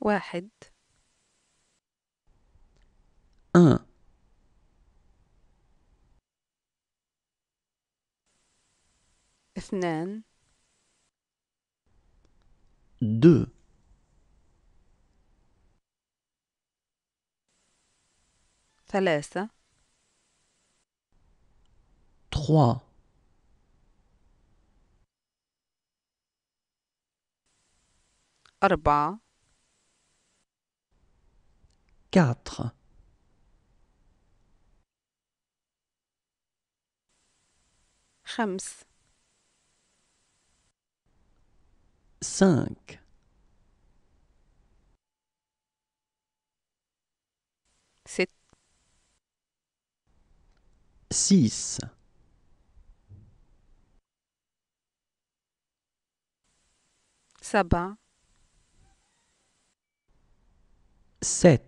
واحد un, اثنان دو ثلاثة تخوا أربعة 4 5 5 7 6 7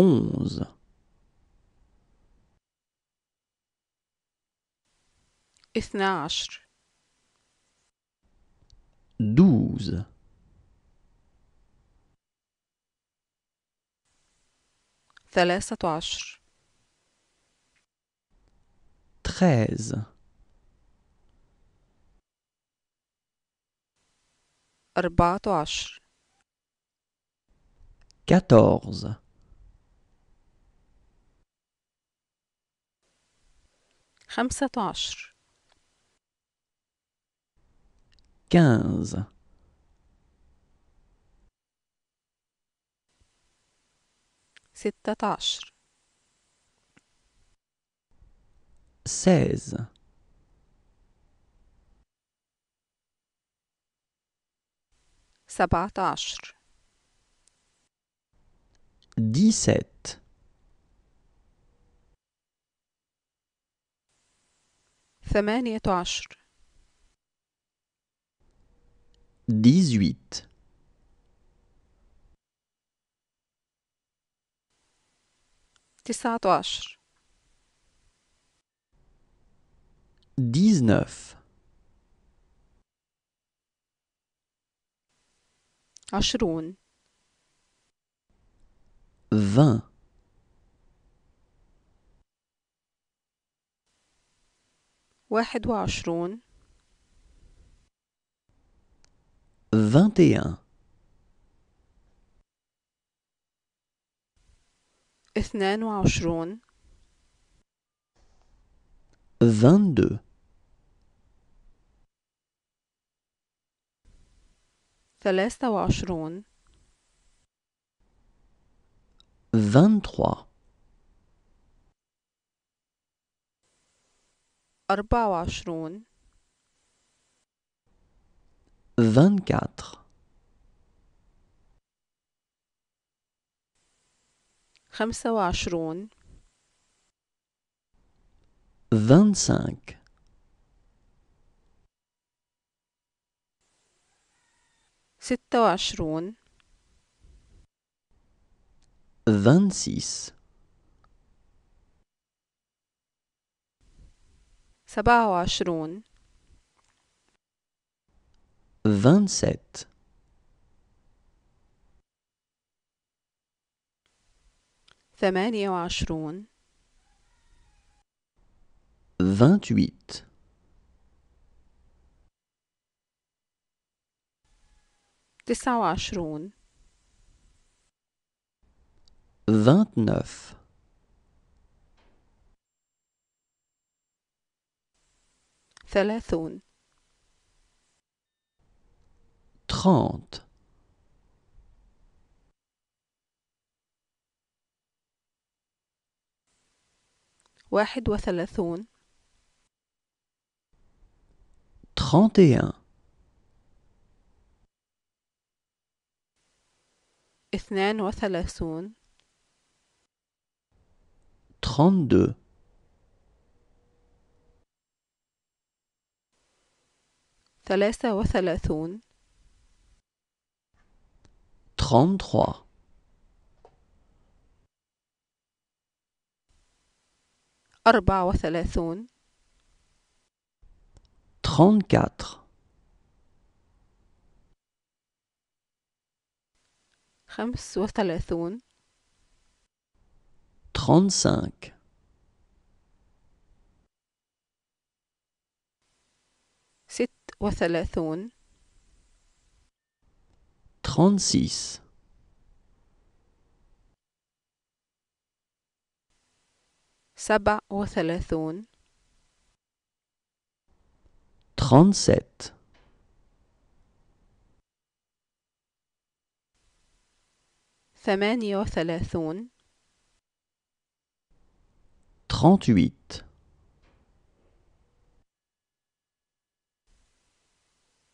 onze. اثنا عشر douze, ثلاثة عشر treize, أربعة عشر quatorze خمسة عشر quinze ستة عشر seize سبعة عشر dix ثمانية عشر dix-huit, تسعة عشر dix-neuf, عشرون vingt, واحد وعشرون vingt اثنان وعشرون vingt ثلاثة وعشرون vingt أربعة وعشرون vingt-quatre, خمسة وعشرون vingt ستة وعشرون سبعة وعشرون vingt-sept ثمانية وعشرون تسعة وعشرون ثلاثون تخانت واحد وثلاثون trente اثنان وثلاثون trente ثلاثة وثلاثون 33 أربعة وثلاثون 34 خمس وثلاثون 35 وثلاثون 36 سبع وثلاثون 37 ثمانية وثلاثون 38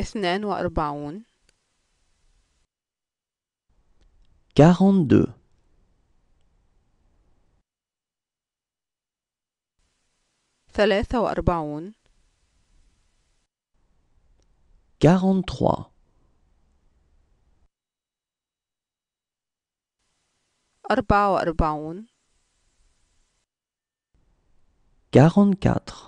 اثنان وأربعون 42 ثلاثة وأربعون 43 أربعة وأربعون 44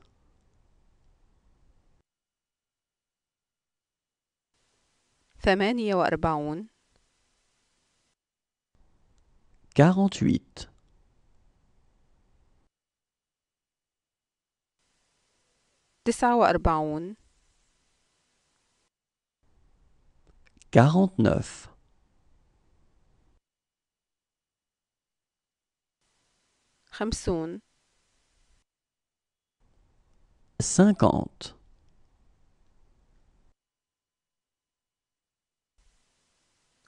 ثمانية وأربعون 48 تسعة وأربعون 49 خمسون 50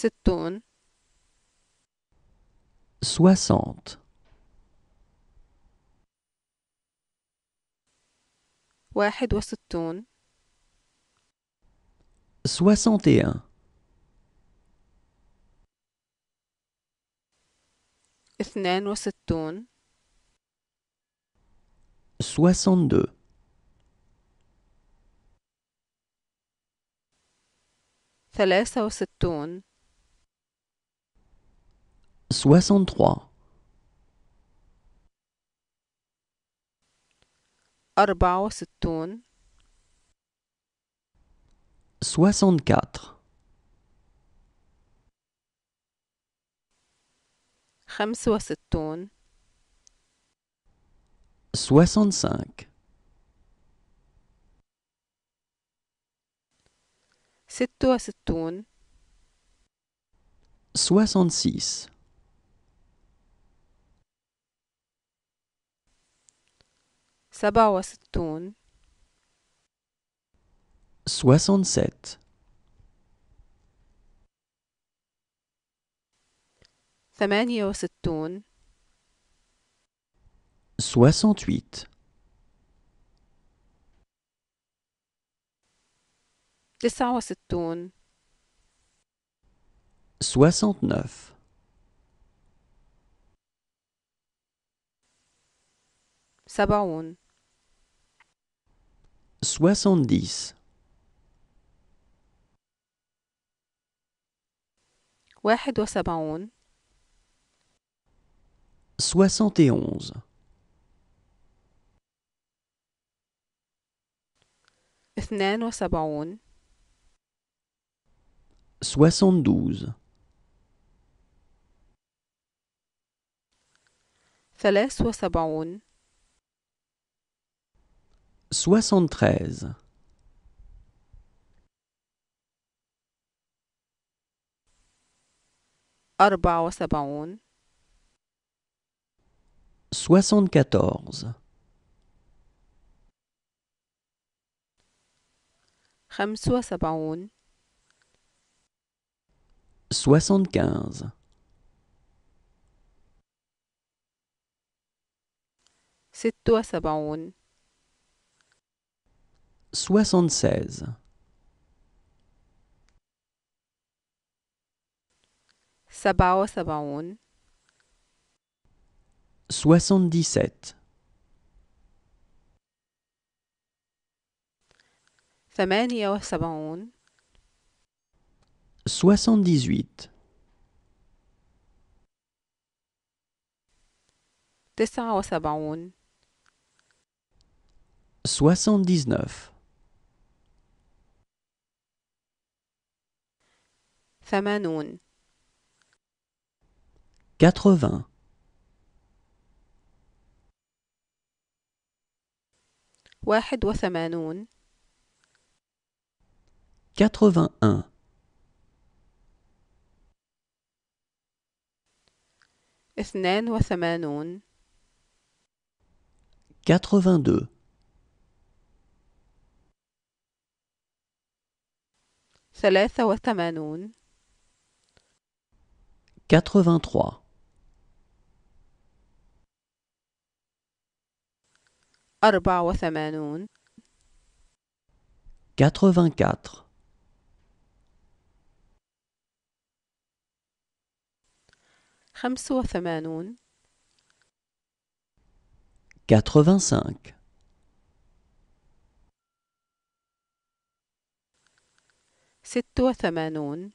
ستون سوسانت واحد وستون soixante اثنان وستون سوسانتو ثلاثة وستون 63 64 64 65 65 66 سبعة وستون سوسونسيت ثمانية وستون تويت تسعة وستون سوسونتنف سبعون 70 71 71 72 72 72 soixante-treize 75 75 soixante-quatorze 76 77 78 78 79 ثمانون واحد وثمانون quatre اثنان وثمانون ثلاثه وثمانون 83 84 85 85 86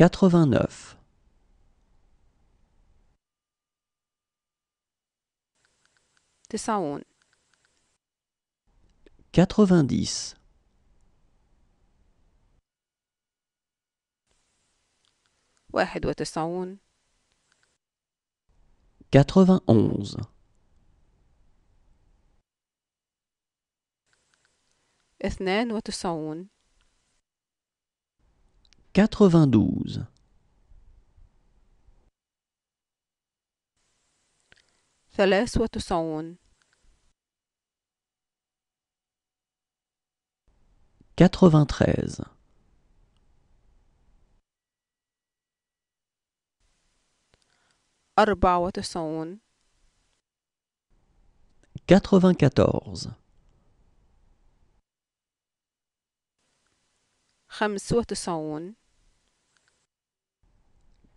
89 91 90 91 91 92 Quatre-vingt-douze. ثلاث وتسعون Quatre-vingt-treize. أربع وتسعون Quatre-vingt-quatorze. خمس وتسعون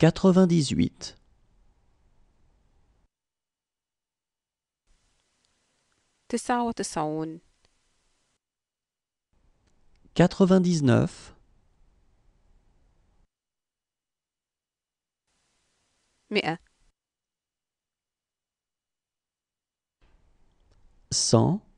98 99 99 100 100